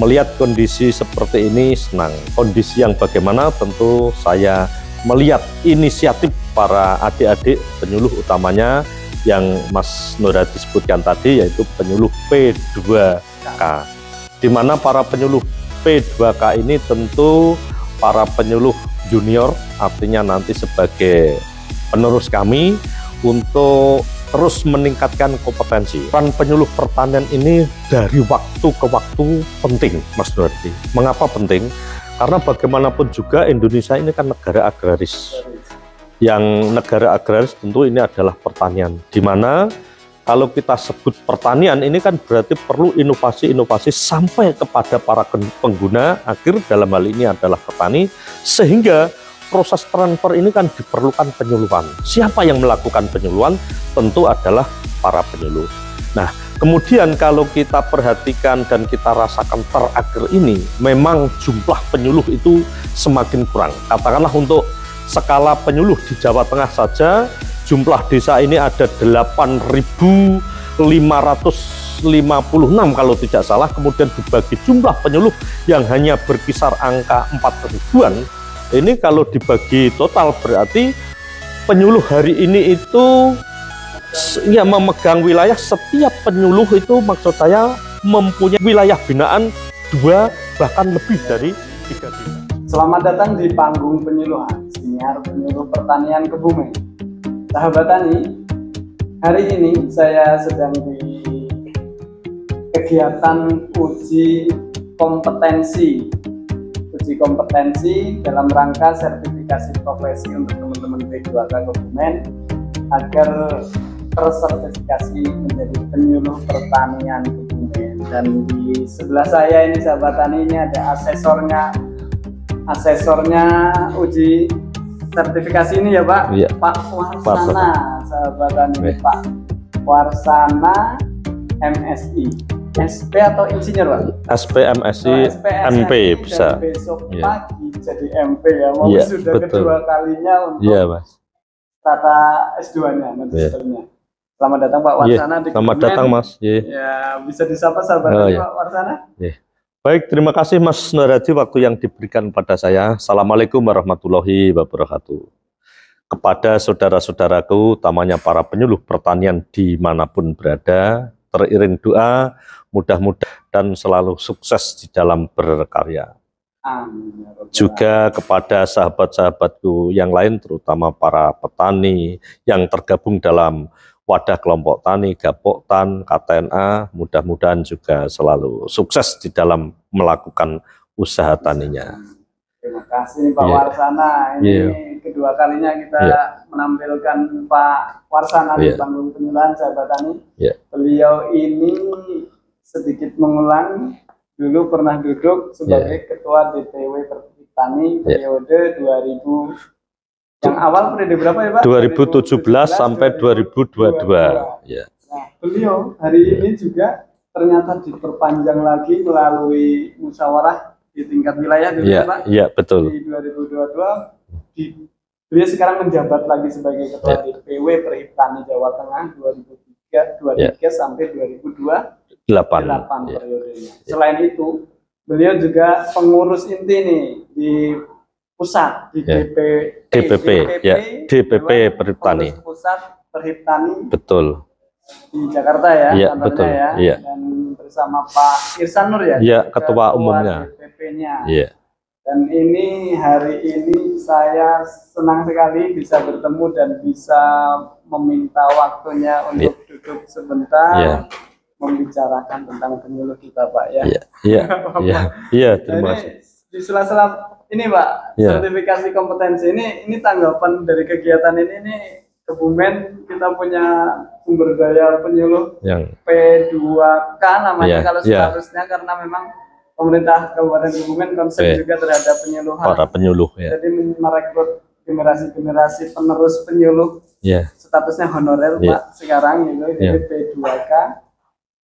melihat kondisi seperti ini senang. Kondisi yang bagaimana tentu saya melihat inisiatif para adik-adik penyuluh utamanya yang Mas Nora disebutkan tadi yaitu penyuluh P2K. Di mana para penyuluh P2K ini tentu para penyuluh junior artinya nanti sebagai penerus kami untuk terus meningkatkan kompetensi. Peran penyuluh pertanian ini dari waktu ke waktu penting, Mas Nurdi. Mengapa penting? Karena bagaimanapun juga Indonesia ini kan negara agraris. Yang negara agraris tentu ini adalah pertanian, di mana kalau kita sebut pertanian ini kan berarti perlu inovasi-inovasi sampai kepada para pengguna akhir dalam hal ini adalah petani sehingga proses transfer ini kan diperlukan penyuluhan. Siapa yang melakukan penyuluhan? Tentu adalah para penyuluh. Nah, kemudian kalau kita perhatikan dan kita rasakan terakhir ini, memang jumlah penyuluh itu semakin kurang. Katakanlah untuk skala penyuluh di Jawa Tengah saja, jumlah desa ini ada 8.500 kalau tidak salah kemudian dibagi jumlah penyuluh yang hanya berkisar angka 4 ribuan ini kalau dibagi total berarti penyuluh hari ini itu ya memegang wilayah setiap penyuluh itu maksud saya mempunyai wilayah binaan dua bahkan lebih dari tiga dinas. Selamat datang di panggung penyuluhan senior penyuluh pertanian Kebumen. Sahabat tani, hari ini saya sedang di kegiatan uji kompetensi uji kompetensi dalam rangka sertifikasi profesi untuk teman-teman P2K dokumen agar tersertifikasi menjadi penyuluh pertanian dokumen dan di sebelah saya ini sahabat tani ini ada asesornya asesornya uji sertifikasi ini ya Pak iya. Pak Warsana sahabat tani Pak Warsana MSI SP atau insinyur pak? SP, MSI, oh, SP, MP bisa. Besok yeah. pagi jadi MP ya, mau yeah, sudah betul. kedua kalinya untuk yeah, mas. tata S2-nya, magisternya. Iya. Yeah. Selamat datang Pak iya, Warsana. Yeah. Selamat datang Mas. Yeah. Ya bisa disapa sahabat oh, yeah. Pak Warsana. Yeah. Baik, terima kasih Mas Naraji waktu yang diberikan pada saya. Assalamualaikum warahmatullahi wabarakatuh. Kepada saudara-saudaraku, utamanya para penyuluh pertanian dimanapun berada, teriring doa, mudah-mudahan dan selalu sukses di dalam berkarya. Amin. Ya juga kepada sahabat-sahabatku yang lain, terutama para petani yang tergabung dalam wadah kelompok tani, Gapok Tan, KTNA, mudah-mudahan juga selalu sukses di dalam melakukan usaha taninya. Terima kasih Pak yeah. Warsana. Ini yeah kedua kalinya kita yeah. menampilkan Pak Warsan Ali yeah. Panggung Penyelan sahabat Tani. Yeah. Beliau ini sedikit mengulang dulu pernah duduk sebagai yeah. ketua DPW Pertani iya. periode yeah. 2000 yang awal periode berapa ya Pak? 2017, sampai 2022. 2022. Iya. Nah, beliau hari yeah. ini juga ternyata diperpanjang lagi melalui musyawarah di tingkat wilayah dulu yeah, Pak. Iya, betul. Di 2022 di Beliau sekarang menjabat lagi sebagai ketua yeah. DPW Perhimpunan Jawa Tengah 2003 2003 yeah. sampai 2002 8 yeah. periodenya. Yeah. Selain itu, beliau juga pengurus inti nih di pusat di yeah. DP, DPP, DPP, ya. DPP ya. Perhimpunan Pusat Perhimpunan Betul di Jakarta ya, yeah, betul ya, Yeah. dan bersama Pak Irsan Nur ya, yeah, ketua, ketua umumnya, DPP-nya, Yeah. Dan ini hari ini saya senang sekali bisa bertemu dan bisa meminta waktunya iya. untuk yeah. duduk sebentar. Yeah membicarakan tentang teknologi Bapak ya. Iya, iya, iya, Yeah, terima kasih. Di sela-sela ini Pak, yeah. sertifikasi kompetensi ini ini tanggapan dari kegiatan ini ini Kebumen kita punya sumber daya penyuluh yang P2K namanya yeah. kalau yeah. Iya. karena memang pemerintah Kabupaten Kebumen konsep yeah. juga terhadap penyuluhan. Para penyuluh ya. Jadi merekrut generasi-generasi penerus penyuluh. Yeah. Statusnya honorer yeah. Pak sekarang gitu yeah. jadi P2K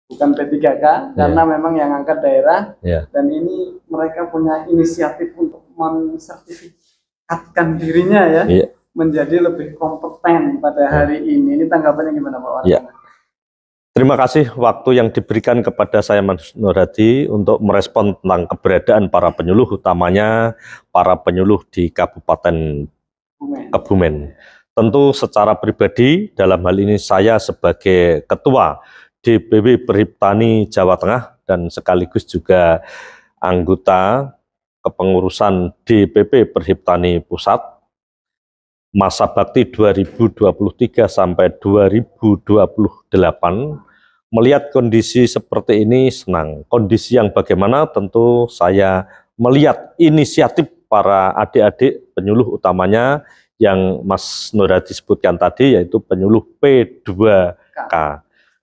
bukan P3K ya. karena memang yang angkat daerah ya. dan ini mereka punya inisiatif untuk mensertifikatkan dirinya ya, ya. menjadi lebih kompeten pada hari ini. Ini tanggapannya gimana Pak Warna? Terima kasih waktu yang diberikan kepada saya Mas Nuradi untuk merespon tentang keberadaan para penyuluh, utamanya para penyuluh di Kabupaten Kebumen. Tentu secara pribadi dalam hal ini saya sebagai Ketua DPW Perhiptani Jawa Tengah dan sekaligus juga anggota kepengurusan DPP Perhiptani Pusat masa bakti 2023 sampai 2028 melihat kondisi seperti ini senang. Kondisi yang bagaimana tentu saya melihat inisiatif para adik-adik penyuluh utamanya yang Mas Nora disebutkan tadi yaitu penyuluh P2K.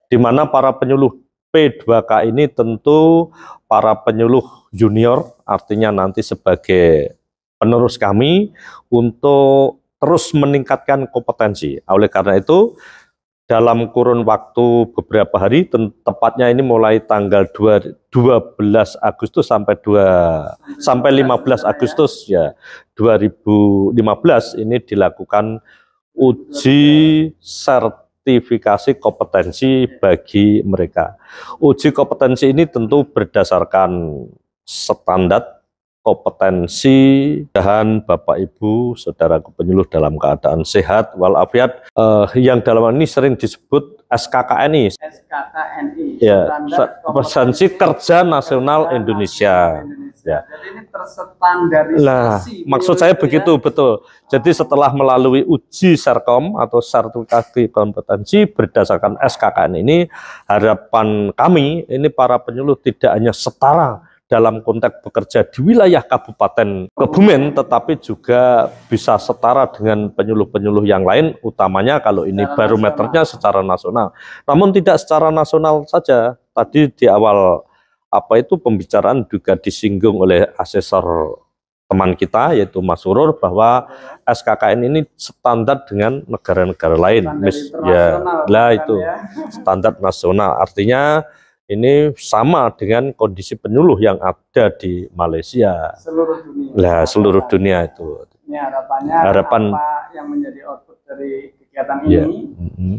Di mana para penyuluh P2K ini tentu para penyuluh junior artinya nanti sebagai penerus kami untuk terus meningkatkan kompetensi. Oleh karena itu dalam kurun waktu beberapa hari, tepatnya ini mulai tanggal 2, 12 Agustus sampai 2 sampai 15 Agustus ya 2015 ini dilakukan uji sertifikasi kompetensi bagi mereka. Uji kompetensi ini tentu berdasarkan standar kompetensi dan Bapak Ibu saudara penyuluh dalam keadaan sehat walafiat eh, yang dalam ini sering disebut SKKNI. SKKNI. Ya, Pesansi Kerja Nasional Kerja Indonesia. Indonesia. Ya. Jadi ini terstandarisasi. Nah, maksud saya ya. begitu betul. Jadi setelah melalui uji Serkom atau sertifikasi kompetensi berdasarkan SKKN ini harapan kami ini para penyuluh tidak hanya setara dalam konteks bekerja di wilayah Kabupaten Kebumen, tetapi juga bisa setara dengan penyuluh-penyuluh yang lain, utamanya kalau ini secara barometernya nasional. secara nasional. Namun tidak secara nasional saja. Tadi di awal apa itu pembicaraan juga disinggung oleh asesor teman kita yaitu Mas Urur bahwa SKKN ini standar dengan negara-negara lain. Standar Mis, ya, lah itu ya. standar nasional. Artinya ini sama dengan kondisi penyuluh yang ada di Malaysia. Seluruh dunia. Lah, seluruh dunia itu. Ini harapannya harapan apa yang menjadi output dari kegiatan yeah. ini. Mm -hmm.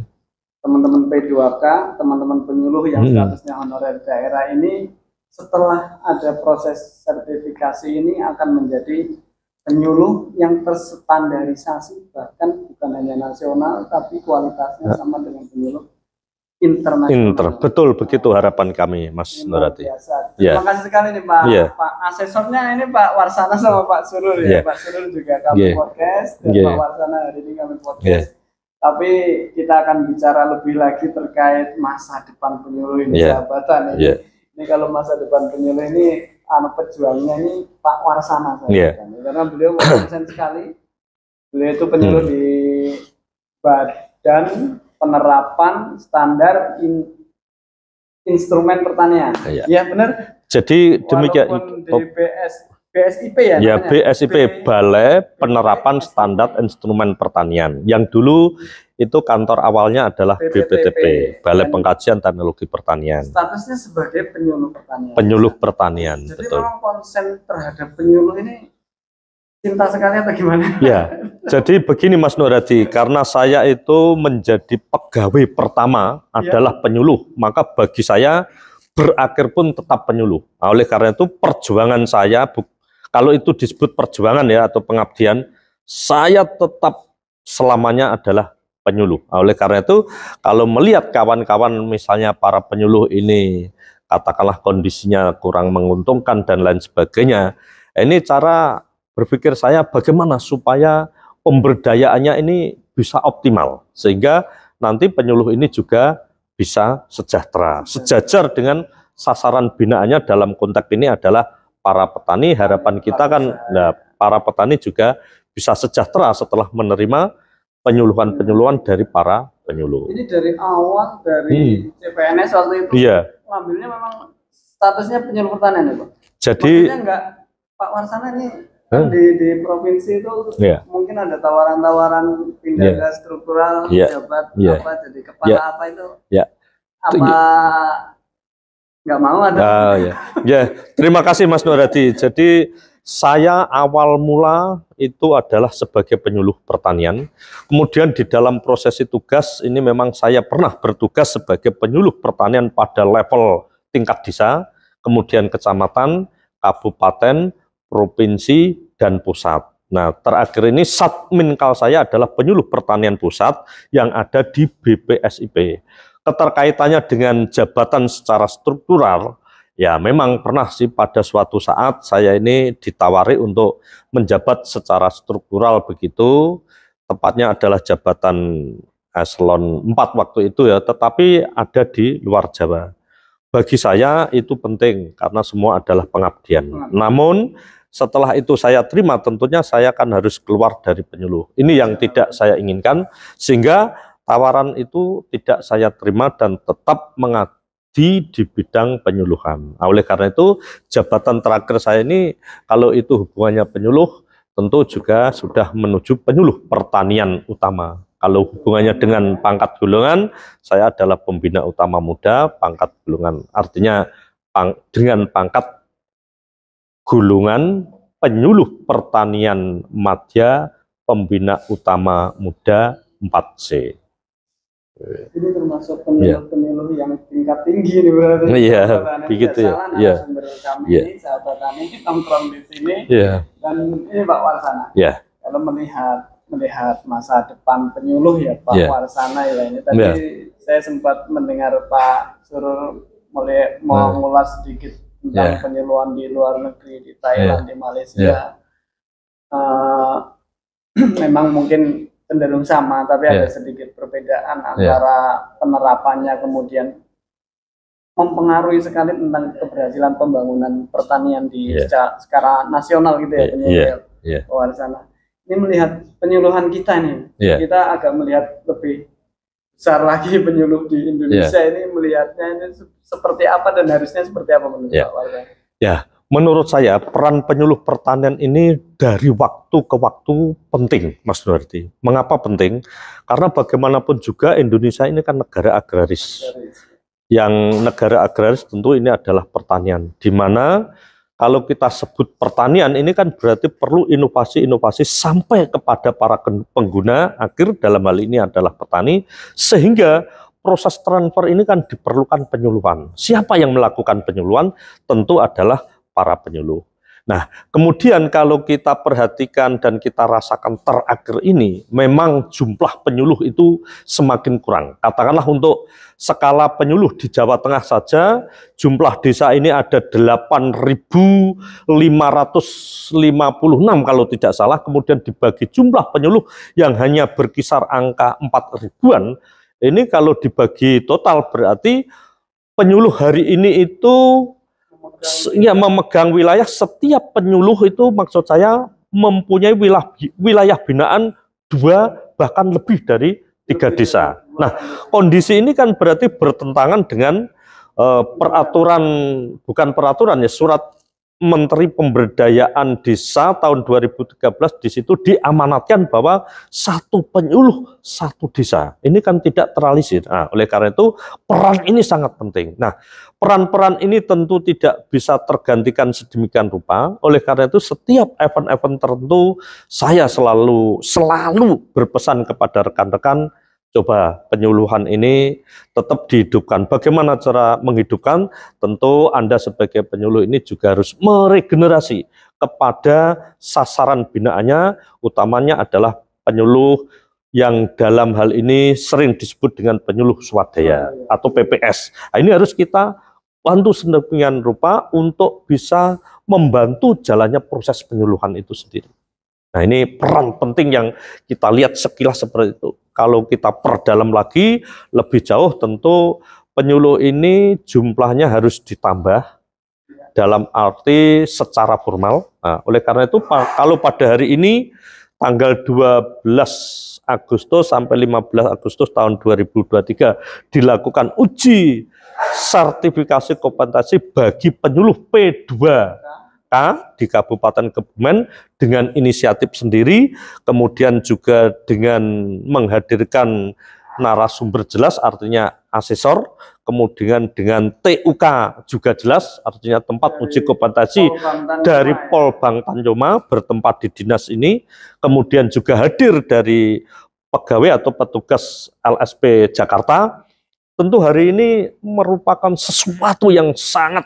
Teman-teman P2K, teman-teman penyuluh yang -hmm. statusnya honorer daerah ini setelah ada proses sertifikasi ini akan menjadi penyuluh yang terstandarisasi bahkan bukan hanya nasional tapi kualitasnya nah. sama dengan penyuluh internasional. Inter, betul begitu harapan kami, Mas Nurati. Terima ya. kasih sekali nih Pak, yeah. Pak asesornya ini Pak Warsana sama Pak Surur yeah. ya, Pak Surur juga kami yeah. podcast dan yeah. Pak Warsana hari ini kami podcast. Yeah. Tapi kita akan bicara lebih lagi terkait masa depan penyuluh ini yeah. sahabatan ini. Yeah. Ini kalau masa depan penyuluh ini anak pejuangnya ini Pak Warsana saya Yeah. Karena beliau konsen sekali. Beliau itu penyuluh hmm. di Badan penerapan standar in, instrumen pertanian. Ya, ya benar. Jadi demikian. BPS, oh. BSIP ya. Ya BSIP Balai Penerapan Standar Instrumen Pertanian. Yang dulu itu kantor awalnya adalah BPTP, Balai Pengkajian Teknologi Pertanian. Statusnya sebagai penyuluh pertanian. Penyuluh pertanian. Jadi betul. memang konsen terhadap penyuluh ini cinta sekali atau gimana? Ya, jadi begini Mas Nuradi, karena saya itu menjadi pegawai pertama ya. adalah penyuluh, maka bagi saya berakhir pun tetap penyuluh. Nah, oleh karena itu perjuangan saya, kalau itu disebut perjuangan ya atau pengabdian, saya tetap selamanya adalah penyuluh. Nah, oleh karena itu, kalau melihat kawan-kawan misalnya para penyuluh ini katakanlah kondisinya kurang menguntungkan dan lain sebagainya, ini cara berpikir saya bagaimana supaya pemberdayaannya ini bisa optimal sehingga nanti penyuluh ini juga bisa sejahtera, sejajar dengan sasaran binaannya dalam konteks ini adalah para petani. Harapan kita kan nah, para petani juga bisa sejahtera setelah menerima penyuluhan-penyuluhan dari para penyuluh. Ini dari awal dari hmm. CPNS waktu itu iya. ngambilnya memang statusnya penyuluh pertanian itu ya, Jadi enggak Pak Warsana ini di, di provinsi itu yeah. mungkin ada tawaran-tawaran pindah yeah. ke struktural yeah. Iya. jabat yeah. apa jadi kepala yeah. apa itu yeah. apa nggak mau ada ah, ya. ya terima kasih Mas Nuradi jadi saya awal mula itu adalah sebagai penyuluh pertanian. Kemudian di dalam prosesi tugas ini memang saya pernah bertugas sebagai penyuluh pertanian pada level tingkat desa, kemudian kecamatan, kabupaten, provinsi, dan pusat. Nah, terakhir ini kal saya adalah penyuluh pertanian pusat yang ada di BPSIP. Keterkaitannya dengan jabatan secara struktural, ya memang pernah sih pada suatu saat saya ini ditawari untuk menjabat secara struktural begitu, tepatnya adalah jabatan eselon 4 waktu itu ya, tetapi ada di luar Jawa. Bagi saya itu penting karena semua adalah pengabdian. Namun setelah itu saya terima, tentunya saya akan harus keluar dari penyuluh. Ini yang tidak saya inginkan, sehingga tawaran itu tidak saya terima dan tetap mengabdi di bidang penyuluhan. Nah, oleh karena itu, jabatan terakhir saya ini, kalau itu hubungannya penyuluh, tentu juga sudah menuju penyuluh pertanian utama. Kalau hubungannya dengan pangkat golongan, saya adalah pembina utama muda pangkat golongan. Artinya pang, dengan pangkat gulungan penyuluh pertanian Madya pembina utama muda 4C. Ini termasuk iya. penyuluh-penyuluh ya. yang tingkat tinggi nih berarti. Iya, begitu ya. Iya. Iya. Sahabat petani ya. iya. iya. nongkrong di sini. Iya. Yeah. Dan ini Pak Warsana. Iya. Yeah. Kalau melihat melihat masa depan penyuluh ya Pak yeah. Warsana ya ini tadi yeah. saya sempat mendengar Pak suruh mulai mengulas sedikit tentang yeah. penyuluhan di luar negeri di Thailand yeah. di Malaysia yeah. Ya. Eh, uh, memang mungkin cenderung sama tapi yeah. ada sedikit perbedaan ya. antara yeah. penerapannya kemudian mempengaruhi sekali tentang keberhasilan pembangunan pertanian di yeah. secara, secara nasional gitu ya yeah. penyuluhan yeah. Ya. Oh, yeah. sana ini melihat penyuluhan kita nih yeah. kita agak melihat lebih besar lagi penyuluh di Indonesia yeah. ini melihatnya ini seperti apa dan harusnya seperti apa menurut yeah. Pak Warga? Ya, yeah. menurut saya peran penyuluh pertanian ini dari waktu ke waktu penting, Mas Nurdi. Mengapa penting? Karena bagaimanapun juga Indonesia ini kan negara agraris. agraris. Yang negara agraris tentu ini adalah pertanian, di mana kalau kita sebut pertanian ini kan berarti perlu inovasi-inovasi sampai kepada para pengguna akhir dalam hal ini adalah petani sehingga proses transfer ini kan diperlukan penyuluhan. Siapa yang melakukan penyuluhan? Tentu adalah para penyuluh. Nah, kemudian kalau kita perhatikan dan kita rasakan terakhir ini, memang jumlah penyuluh itu semakin kurang. Katakanlah untuk skala penyuluh di Jawa Tengah saja, jumlah desa ini ada 8.556 kalau tidak salah, kemudian dibagi jumlah penyuluh yang hanya berkisar angka 4 ribuan, ini kalau dibagi total berarti penyuluh hari ini itu ya memegang wilayah setiap penyuluh itu maksud saya mempunyai wilayah wilayah binaan dua bahkan lebih dari tiga desa. Nah kondisi ini kan berarti bertentangan dengan uh, peraturan bukan peraturan ya surat Menteri Pemberdayaan Desa tahun 2013 di situ diamanatkan bahwa satu penyuluh satu desa. Ini kan tidak teralisir. Nah, oleh karena itu peran ini sangat penting. Nah, peran-peran ini tentu tidak bisa tergantikan sedemikian rupa. Oleh karena itu setiap event-event tertentu saya selalu selalu berpesan kepada rekan-rekan Coba penyuluhan ini tetap dihidupkan. Bagaimana cara menghidupkan? Tentu Anda sebagai penyuluh ini juga harus meregenerasi kepada sasaran binaannya, utamanya adalah penyuluh yang dalam hal ini sering disebut dengan penyuluh swadaya atau PPS. Nah, ini harus kita bantu sedemikian rupa untuk bisa membantu jalannya proses penyuluhan itu sendiri. Nah ini peran penting yang kita lihat sekilas seperti itu. Kalau kita perdalam lagi lebih jauh tentu penyuluh ini jumlahnya harus ditambah dalam arti secara formal. Nah, oleh karena itu kalau pada hari ini tanggal 12 Agustus sampai 15 Agustus tahun 2023 dilakukan uji sertifikasi kompetensi bagi penyuluh P2 di Kabupaten Kebumen dengan inisiatif sendiri, kemudian juga dengan menghadirkan narasumber jelas artinya asesor, kemudian dengan TUK juga jelas artinya tempat dari uji kompetensi dari Polbang Tanjoma bertempat di dinas ini, kemudian juga hadir dari pegawai atau petugas LSP Jakarta. Tentu hari ini merupakan sesuatu yang sangat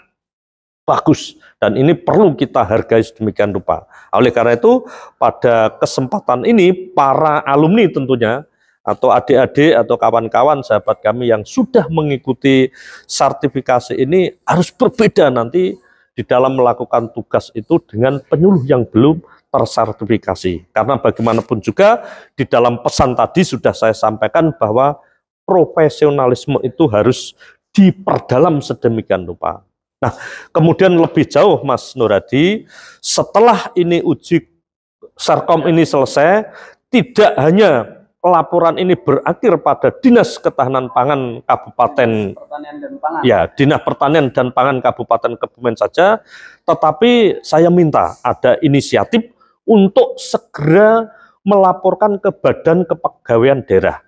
bagus dan ini perlu kita hargai sedemikian rupa. Oleh karena itu pada kesempatan ini para alumni tentunya atau adik-adik atau kawan-kawan sahabat kami yang sudah mengikuti sertifikasi ini harus berbeda nanti di dalam melakukan tugas itu dengan penyuluh yang belum tersertifikasi. Karena bagaimanapun juga di dalam pesan tadi sudah saya sampaikan bahwa profesionalisme itu harus diperdalam sedemikian rupa. Nah, kemudian lebih jauh Mas Nuradi, setelah ini uji Sarkom ini selesai, tidak hanya laporan ini berakhir pada Dinas Ketahanan Pangan Kabupaten Pertanian dan Pangan. Ya, Dinas Pertanian dan Pangan Kabupaten Kebumen saja, tetapi saya minta ada inisiatif untuk segera melaporkan ke Badan Kepegawaian Daerah.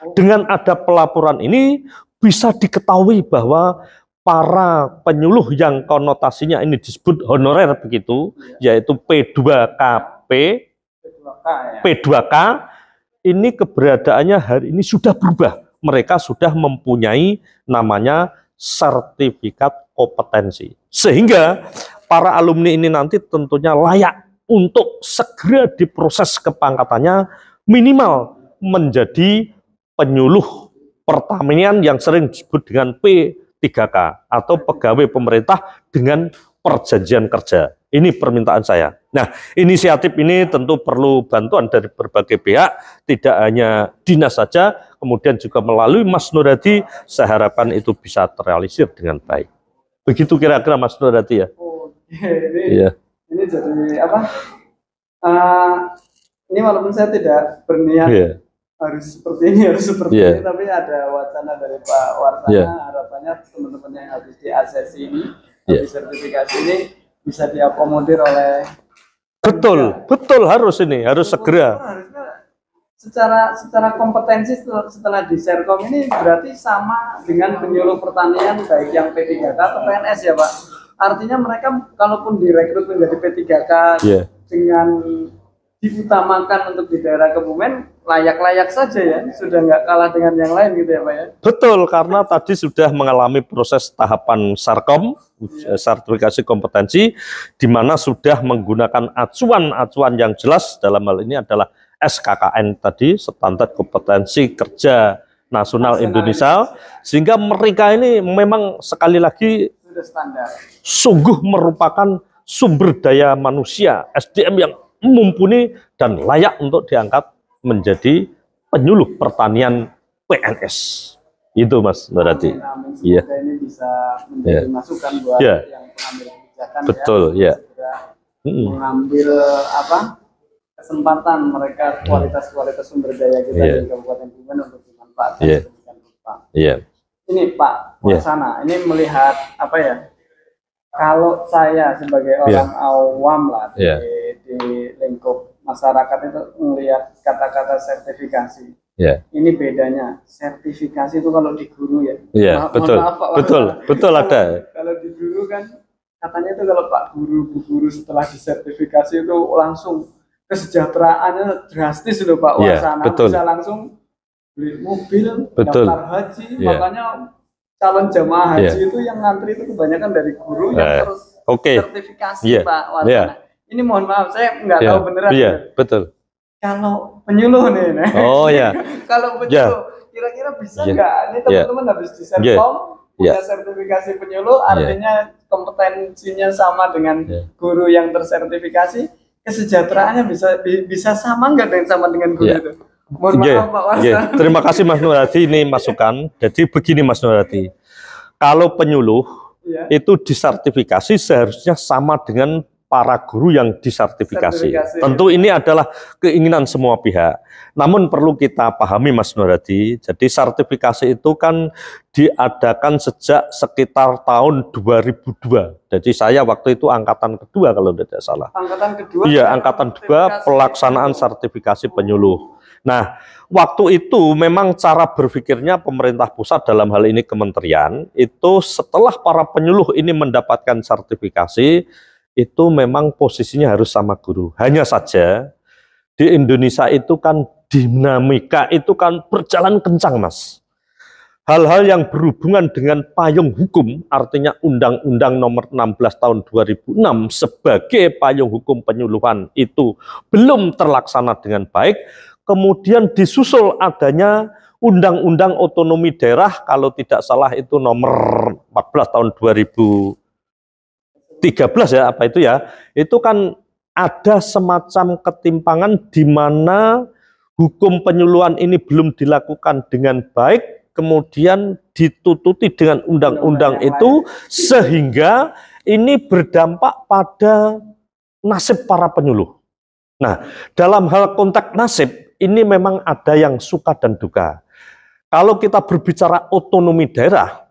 Oh. Dengan ada pelaporan ini bisa diketahui bahwa para penyuluh yang konotasinya ini disebut honorer begitu, iya. yaitu P2KP, P2K, ya. ini keberadaannya hari ini sudah berubah. Mereka sudah mempunyai namanya sertifikat kompetensi. Sehingga para alumni ini nanti tentunya layak untuk segera diproses kepangkatannya minimal menjadi penyuluh pertanian yang sering disebut dengan P 3K atau pegawai pemerintah dengan perjanjian kerja. Ini permintaan saya. Nah, inisiatif ini tentu perlu bantuan dari berbagai pihak, tidak hanya dinas saja, kemudian juga melalui Mas Nuradi, saya harapkan itu bisa terrealisir dengan baik. Begitu kira-kira Mas Nuradi ya. Oh, iya, ini, iya. ini jadi apa? Uh, ini walaupun saya tidak berniat yeah harus seperti ini harus seperti yeah. ini tapi ada wacana dari Pak Wartana yeah. harapannya teman-teman yang habis di ACC ini yeah. habis sertifikasi ini bisa diakomodir oleh betul Indonesia. betul harus ini harus betul, segera secara secara kompetensi setelah, setelah di Serkom ini berarti sama dengan penyuluh pertanian baik yang P3K atau PNS ya Pak artinya mereka kalaupun direkrut menjadi P3K yeah. dengan diutamakan untuk di daerah Kebumen layak-layak saja ya, sudah nggak kalah dengan yang lain gitu ya Pak ya? Betul, karena tadi sudah mengalami proses tahapan sarkom, ya. sertifikasi kompetensi, di mana sudah menggunakan acuan-acuan yang jelas dalam hal ini adalah SKKN tadi, standar kompetensi kerja nasional, nasional Indonesia, Indonesia, sehingga mereka ini memang sekali lagi sudah standar. sungguh merupakan sumber daya manusia SDM yang mumpuni dan layak untuk diangkat menjadi penyuluh pertanian PNS. Itu Mas berarti. Iya. iya. iya. ya. ya. yang Betul, ya. ya. Mengambil apa? kesempatan mereka mm. kualitas-kualitas sumber daya kita yeah. di Kabupaten Tuban untuk dimanfaatkan yeah. Iya. Yeah. Ini Pak, yeah. sana ini melihat apa ya? Kalau saya sebagai iya. orang yeah. awam lah di, yeah. di lingkup masyarakat itu melihat kata-kata sertifikasi. Yeah. Ini bedanya sertifikasi itu kalau di guru ya. Iya yeah, betul. Maaf, Pak, betul kalau, betul ada. Kalau, di guru kan katanya itu kalau Pak guru bu guru setelah disertifikasi itu langsung kesejahteraannya drastis loh Pak yeah, Wasana betul. bisa langsung beli mobil, betul. daftar haji, yeah. makanya calon jemaah iya. haji yeah. itu yang ngantri itu kebanyakan dari guru yang yang eh, terus okay. sertifikasi yeah. Pak iya. Wasana. Yeah ini mohon maaf saya nggak yeah. tahu beneran. Iya, yeah, betul. Kalau penyuluh nih. Oh ya. kalau penyuluh iya. kira-kira bisa iya. nggak? Ini iya. teman-teman habis di ya. punya sertifikasi penyuluh artinya kompetensinya sama dengan guru yang tersertifikasi kesejahteraannya bisa bisa sama nggak dengan sama dengan guru itu? Mohon maaf Pak yeah. Terima kasih Mas Nurati ini masukan. Jadi begini Mas Nurati. Kalau penyuluh itu disertifikasi seharusnya sama dengan para guru yang disertifikasi. Sertifikasi. Tentu ini adalah keinginan semua pihak. Namun perlu kita pahami Mas Nuradi, jadi sertifikasi itu kan diadakan sejak sekitar tahun 2002. Jadi saya waktu itu angkatan kedua kalau tidak salah. Angkatan kedua? Iya, angkatan kedua pelaksanaan sertifikasi penyuluh. Nah, waktu itu memang cara berpikirnya pemerintah pusat dalam hal ini kementerian, itu setelah para penyuluh ini mendapatkan sertifikasi, itu memang posisinya harus sama guru. Hanya saja di Indonesia itu kan dinamika itu kan berjalan kencang, Mas. Hal-hal yang berhubungan dengan payung hukum, artinya Undang-Undang Nomor 16 Tahun 2006 sebagai payung hukum penyuluhan itu belum terlaksana dengan baik, kemudian disusul adanya Undang-Undang Otonomi Daerah kalau tidak salah itu nomor 14 tahun 2000 13 ya apa itu ya, itu kan ada semacam ketimpangan di mana hukum penyuluhan ini belum dilakukan dengan baik, kemudian ditututi dengan undang-undang itu sehingga ini berdampak pada nasib para penyuluh. Nah, dalam hal kontak nasib ini memang ada yang suka dan duka. Kalau kita berbicara otonomi daerah,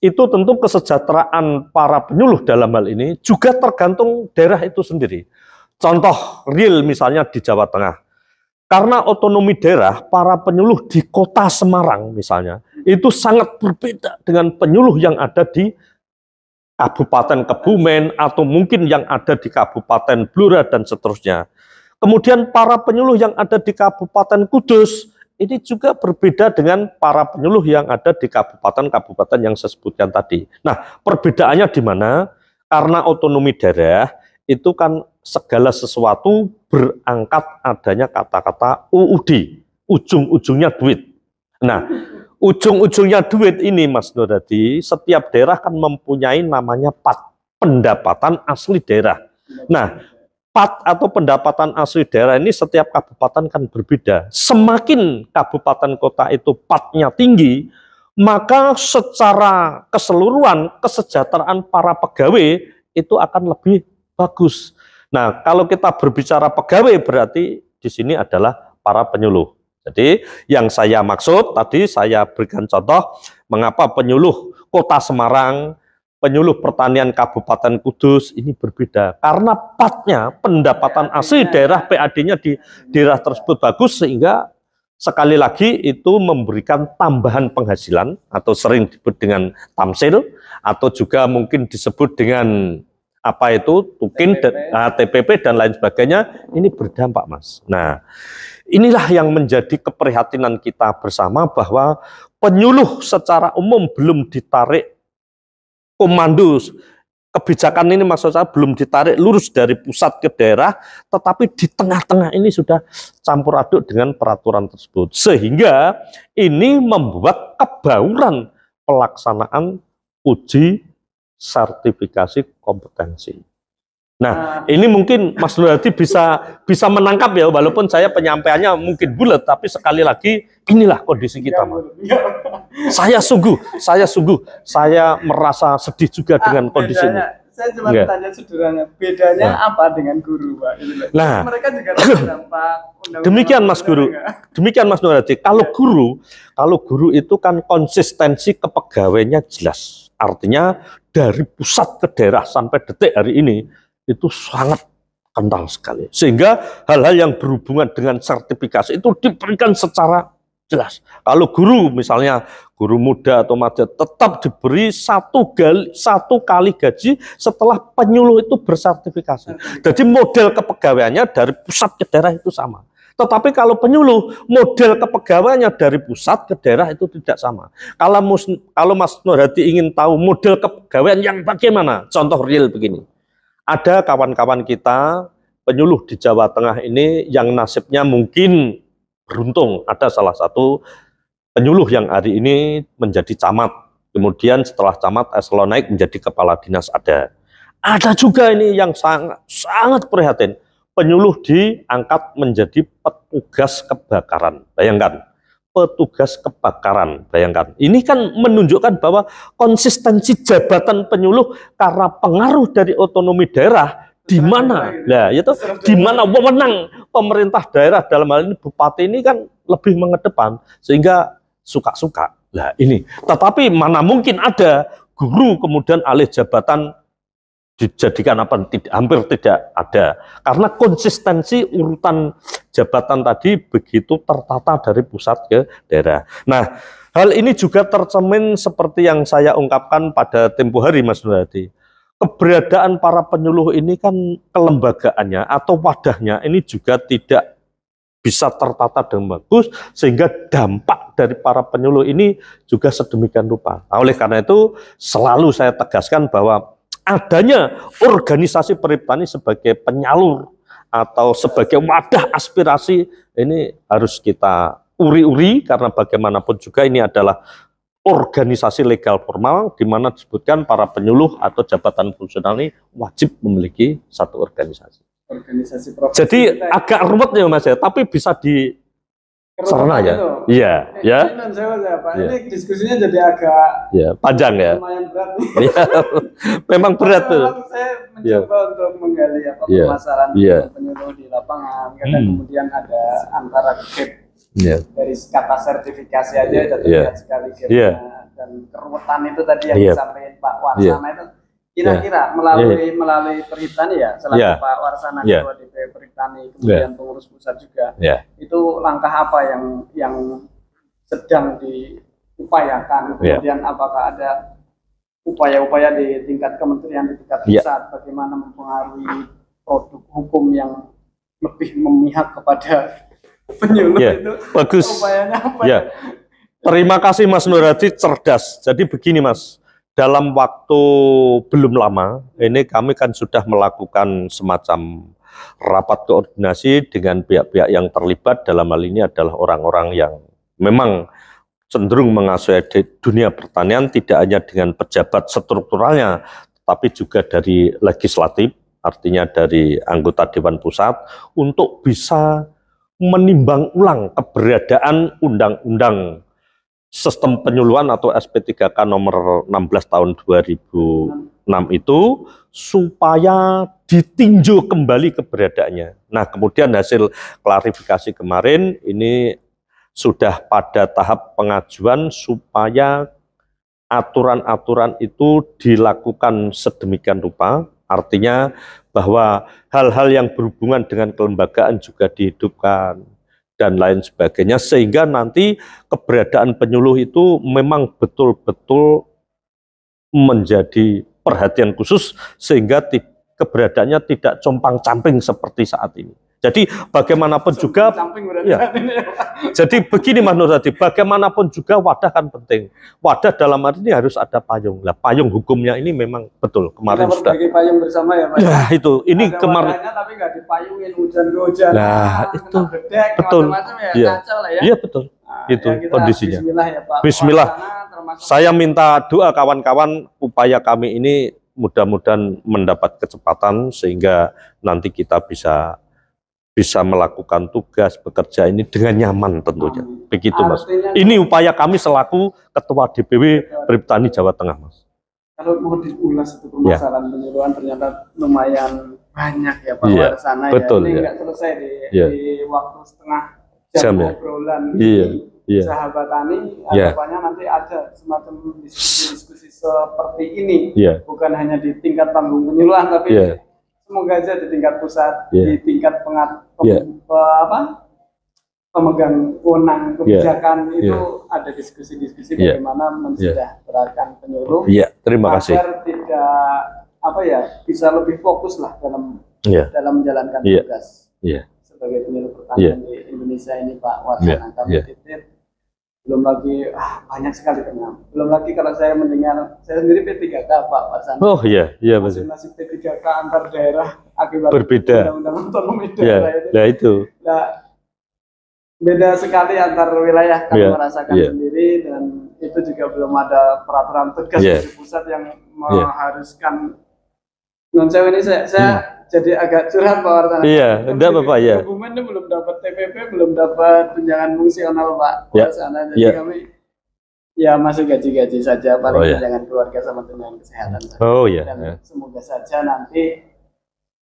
itu tentu kesejahteraan para penyuluh dalam hal ini juga tergantung daerah itu sendiri. Contoh real misalnya di Jawa Tengah. Karena otonomi daerah, para penyuluh di kota Semarang misalnya, itu sangat berbeda dengan penyuluh yang ada di Kabupaten Kebumen atau mungkin yang ada di Kabupaten Blora dan seterusnya. Kemudian para penyuluh yang ada di Kabupaten Kudus ini juga berbeda dengan para penyuluh yang ada di kabupaten-kabupaten yang saya sebutkan tadi. Nah, perbedaannya di mana? Karena otonomi daerah itu kan segala sesuatu berangkat adanya kata-kata UUD, ujung-ujungnya duit. Nah, ujung-ujungnya duit ini Mas Nuradi, setiap daerah kan mempunyai namanya PAT, pendapatan asli daerah. Nah, PAT atau pendapatan asli daerah ini setiap kabupaten kan berbeda. Semakin kabupaten kota itu patnya tinggi, maka secara keseluruhan kesejahteraan para pegawai itu akan lebih bagus. Nah, kalau kita berbicara pegawai berarti di sini adalah para penyuluh. Jadi yang saya maksud tadi saya berikan contoh mengapa penyuluh kota Semarang penyuluh pertanian Kabupaten Kudus ini berbeda karena patnya pendapatan iya, asli iya. daerah PAD-nya di daerah tersebut bagus sehingga sekali lagi itu memberikan tambahan penghasilan atau sering disebut dengan tamsil atau juga mungkin disebut dengan apa itu tukin Dan, ah, TPP dan lain sebagainya ini berdampak Mas. Nah, inilah yang menjadi keprihatinan kita bersama bahwa penyuluh secara umum belum ditarik komando kebijakan ini maksud saya belum ditarik lurus dari pusat ke daerah, tetapi di tengah-tengah ini sudah campur aduk dengan peraturan tersebut. Sehingga ini membuat kebauran pelaksanaan uji sertifikasi kompetensi. Nah, ah. ini mungkin Mas Nurhadi bisa bisa menangkap ya, walaupun saya penyampaiannya mungkin bulat, tapi sekali lagi inilah kondisi kita, Mas. Saya sungguh, saya sungguh, saya merasa sedih juga ah, dengan kondisi ini. Saya cuma iya. bertanya tanya sederhana, bedanya nah. apa dengan guru, Pak? Gitu nah, mereka juga terdampak. Demikian Mas Guru, demikian Mas Nurhadi. Kalau iya. guru, kalau guru itu kan konsistensi kepegawainya jelas. Artinya dari pusat ke daerah sampai detik hari ini itu sangat kental sekali. Sehingga hal-hal yang berhubungan dengan sertifikasi itu diberikan secara jelas. Kalau guru misalnya guru muda atau maja tetap diberi satu kali, satu kali gaji setelah penyuluh itu bersertifikasi. Jadi model kepegawaiannya dari pusat ke daerah itu sama. Tetapi kalau penyuluh model kepegawaiannya dari pusat ke daerah itu tidak sama. Kalau Mus, kalau Mas Nurhati ingin tahu model kepegawaian yang bagaimana? Contoh real begini. Ada kawan-kawan kita penyuluh di Jawa Tengah ini yang nasibnya mungkin beruntung. Ada salah satu penyuluh yang hari ini menjadi camat. Kemudian setelah camat eselon naik menjadi kepala dinas ada. Ada juga ini yang sangat sangat prihatin. Penyuluh diangkat menjadi petugas kebakaran. Bayangkan, petugas kebakaran. Bayangkan, ini kan menunjukkan bahwa konsistensi jabatan penyuluh karena pengaruh dari otonomi daerah di mana? ya itu di mana pemenang pemerintah daerah dalam hal ini bupati ini kan lebih mengedepan sehingga suka-suka. Nah, ini. Tetapi mana mungkin ada guru kemudian alih jabatan dijadikan apa tidak, hampir tidak ada karena konsistensi urutan jabatan tadi begitu tertata dari pusat ke daerah. Nah, hal ini juga tercemin seperti yang saya ungkapkan pada tempo hari Mas Nuradi. Keberadaan para penyuluh ini kan kelembagaannya atau wadahnya ini juga tidak bisa tertata dengan bagus sehingga dampak dari para penyuluh ini juga sedemikian rupa. Nah, oleh karena itu selalu saya tegaskan bahwa adanya organisasi periptani sebagai penyalur atau sebagai wadah aspirasi ini harus kita uri-uri karena bagaimanapun juga ini adalah organisasi legal formal di mana disebutkan para penyuluh atau jabatan fungsional ini wajib memiliki satu organisasi. Organisasi Jadi ya. agak ruwet ya Mas ya, tapi bisa di Sarana gitu. ya, Iya, eh, ya. Ini ya, iya. diskusinya jadi agak ya, panjang ya. Lumayan berat. Iya. Memang berat tuh. Saya mencoba ya. untuk menggali apa ya. permasalahan ya. penyuluh di lapangan. Karena hmm. kemudian ada antara gap ya. dari kata sertifikasi aja ya. sudah terlihat sekali gap ya. Iya. dan keruwetan itu tadi yang ya. disampaikan Pak Warsana ya. itu Kira-kira ya. melalui yeah. melalui Perhitani ya selaku yeah. Pak Warsana yeah. Ketua DPP Perhitani kemudian yeah. pengurus pusat juga. Yeah. Itu langkah apa yang yang sedang diupayakan? Ya. Kemudian yeah. apakah ada upaya-upaya di tingkat kementerian di tingkat yeah. pusat bagaimana mempengaruhi produk hukum yang lebih memihak kepada penyuluh yeah. itu? Bagus. Upayanya apa? Yeah. Terima kasih Mas Nuradi cerdas. Jadi begini Mas, dalam waktu belum lama ini kami kan sudah melakukan semacam rapat koordinasi dengan pihak-pihak yang terlibat dalam hal ini adalah orang-orang yang memang cenderung mengasuh dunia pertanian tidak hanya dengan pejabat strukturalnya tapi juga dari legislatif artinya dari anggota Dewan Pusat untuk bisa menimbang ulang keberadaan undang-undang sistem penyuluhan atau SP3K nomor 16 tahun 2006 itu supaya ditinjau kembali keberadaannya. Nah, kemudian hasil klarifikasi kemarin ini sudah pada tahap pengajuan supaya aturan-aturan itu dilakukan sedemikian rupa, artinya bahwa hal-hal yang berhubungan dengan kelembagaan juga dihidupkan dan lain sebagainya sehingga nanti keberadaan penyuluh itu memang betul-betul menjadi perhatian khusus sehingga keberadaannya tidak compang-camping seperti saat ini. Jadi bagaimanapun juga, ya. jadi begini Mas Nur bagaimanapun juga wadah kan penting. Wadah dalam arti ini harus ada payung. Lah payung hukumnya ini memang betul kemarin Kita sudah. payung bersama ya Pak. Nah itu, ini kemarin. tapi nggak dipayungin hujan-hujan. Nah ah, itu bedek, betul. Ya, iya ya, iya, ah, ya. betul. Nah, itu ya kondisinya. Bismillah ya Pak. Bismillah. Saya minta doa kawan-kawan upaya kami ini mudah-mudahan mendapat kecepatan sehingga nanti kita bisa bisa melakukan tugas bekerja ini dengan nyaman tentunya. Begitu Mas. Ini upaya kami selaku Ketua DPW Perhutani Jawa Tengah Mas. Kalau mau diulas itu permasalahan ya. penyuluhan ternyata lumayan banyak ya Pak iya, ya, sana betul, ya. ya. selesai di, ya. di waktu setengah jam, jam ya. obrolan iya. ya. sahabat tani Ya. harapannya nanti ada semacam diskusi-diskusi seperti ini Ya. bukan hanya di tingkat panggung penyuluhan tapi ya semoga aja di tingkat pusat, yeah. di iya. tingkat pengat yeah. Iya. apa pemegang wewenang iya. kebijakan yeah. itu yeah. ada diskusi-diskusi yeah. bagaimana mensejahterakan yeah. penyuluh. yeah. terima agar kasih. Agar tidak apa ya bisa lebih fokus lah dalam yeah. dalam menjalankan tugas yeah. sebagai penyuluh pertanian yeah. di Indonesia ini Pak Wasan, yeah. Antam yeah belum lagi ah, banyak sekali kenal. Belum lagi kalau saya mendengar saya sendiri P3K Pak Pak Sandi. Oh iya, iya masih masih P3K antar daerah akibat berbeda. Undang-undang otonomi iya, daerah ya, itu. Nah, itu. Nah, beda sekali antar wilayah kami yeah, merasakan yeah. sendiri dan itu juga belum ada peraturan tegas yeah. dari pusat yang iya. mengharuskan yeah. non ini saya, saya hmm jadi agak curhat Pak Warta. Iya, enggak bapak. apa ya. Dokumen ini belum dapat TPP, belum dapat tunjangan fungsional Pak. Ya. Sana. Jadi ya. kami ya masih gaji-gaji saja paling oh, ya. jangan keluarga sama tunjangan kesehatan. Oh iya. ya. semoga saja nanti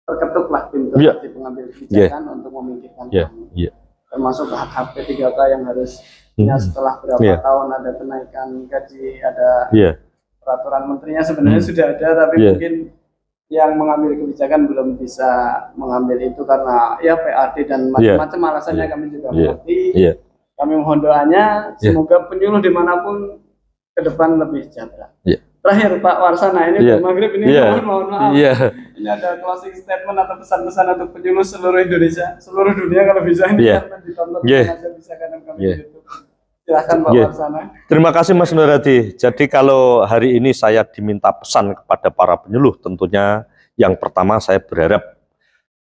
terketuklah pintu ya. hati pengambil ya. kebijakan ya. untuk memikirkan ya. kami. Ya. Termasuk hak hak P3K yang harus hmm. Ya, setelah berapa ya. tahun ada kenaikan gaji, ada ya. peraturan menterinya sebenarnya hmm. sudah ada tapi ya. mungkin yang mengambil kebijakan belum bisa mengambil itu karena ya PAD dan iya. macam-macam yeah. alasannya yeah. kami juga iya. mengerti. Yeah. Kami mohon doanya yeah. semoga penyuluh dimanapun ke depan lebih sejahtera. Yeah. Terakhir Pak Warsana ini yeah. maghrib ini yeah. mohon, mohon maaf. Yeah. Ini ada closing statement atau pesan-pesan untuk penyuluh seluruh Indonesia, seluruh dunia kalau bisa ini yeah. Iya. ditonton yeah. bisa karena kami yeah. YouTube. Silahkan Pak yeah. Terima kasih Mas Nuradi. Jadi kalau hari ini saya diminta pesan kepada para penyuluh tentunya yang pertama saya berharap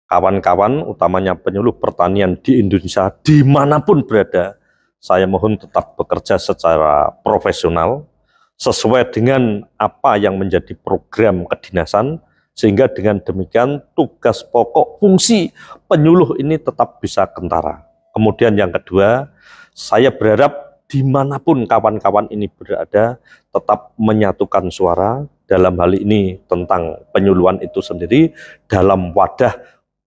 kawan-kawan utamanya penyuluh pertanian di Indonesia dimanapun berada saya mohon tetap bekerja secara profesional sesuai dengan apa yang menjadi program kedinasan sehingga dengan demikian tugas pokok fungsi penyuluh ini tetap bisa kentara. Kemudian yang kedua, saya berharap dimanapun kawan-kawan ini berada, tetap menyatukan suara dalam hal ini tentang penyuluhan itu sendiri dalam wadah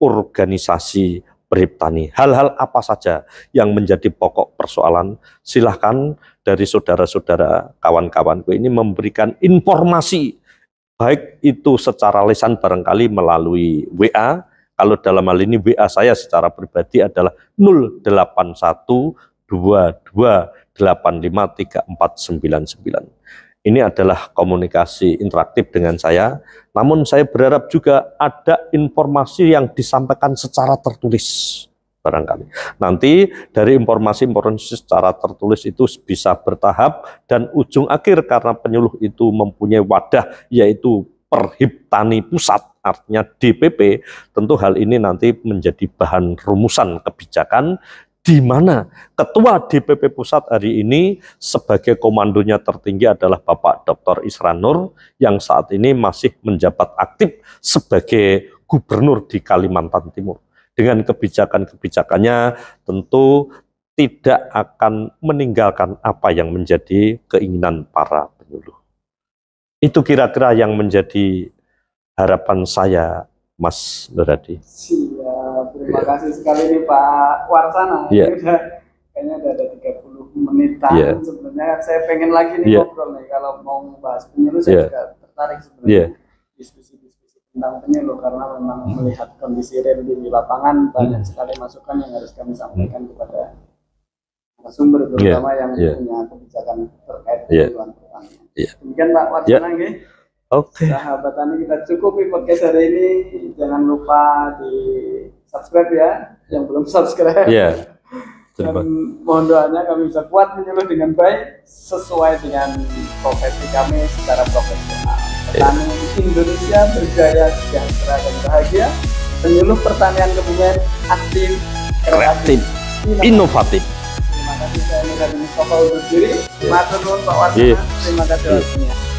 organisasi Beriptani. Hal-hal apa saja yang menjadi pokok persoalan, silahkan dari saudara-saudara kawan-kawanku ini memberikan informasi, baik itu secara lisan barangkali melalui WA, kalau dalam hal ini WA saya secara pribadi adalah 081 85349. Ini adalah komunikasi interaktif dengan saya, namun saya berharap juga ada informasi yang disampaikan secara tertulis barangkali. Nanti dari informasi-informasi secara tertulis itu bisa bertahap dan ujung akhir karena penyuluh itu mempunyai wadah yaitu Perhiptani Pusat artinya DPP, tentu hal ini nanti menjadi bahan rumusan kebijakan di mana ketua DPP pusat hari ini sebagai komandonya tertinggi adalah Bapak Dr. Isranur Nur yang saat ini masih menjabat aktif sebagai gubernur di Kalimantan Timur. Dengan kebijakan-kebijakannya tentu tidak akan meninggalkan apa yang menjadi keinginan para penyuluh. Itu kira-kira yang menjadi harapan saya Mas Nuradi. Siap, terima yeah. kasih sekali nih Pak Warsana. Ya. kayaknya ada ada 30 menit yeah. Sebenarnya saya pengen lagi nih yeah. ngobrol nih kalau mau bahas pemilu saya ya. juga tertarik sebenarnya iya. diskusi-diskusi tentang pemilu karena memang hmm. melihat kondisi rem di lapangan hmm. banyak sekali masukan yang harus kami sampaikan hmm. kepada sumber terutama iya. yang iya. punya kebijakan terkait yeah. pertanian. Demikian Pak Warsana, yeah. Oke. Okay. Sahabat tani kita cukupi podcast hari ini. Jangan lupa di subscribe ya yang belum subscribe. Iya. Yeah. mohon doanya kami bisa kuat menyuluh dengan baik sesuai dengan profesi kami secara profesional. Iya. Petani yeah. Indonesia berjaya sejahtera dan bahagia. Penyuluh pertanian kebumen aktif, kreatif, inovatif. Terima kasih saya Nurhadi Mustafa undur diri. Yeah. Matur nuwun Pak Warna. Iya. Terima kasih yeah.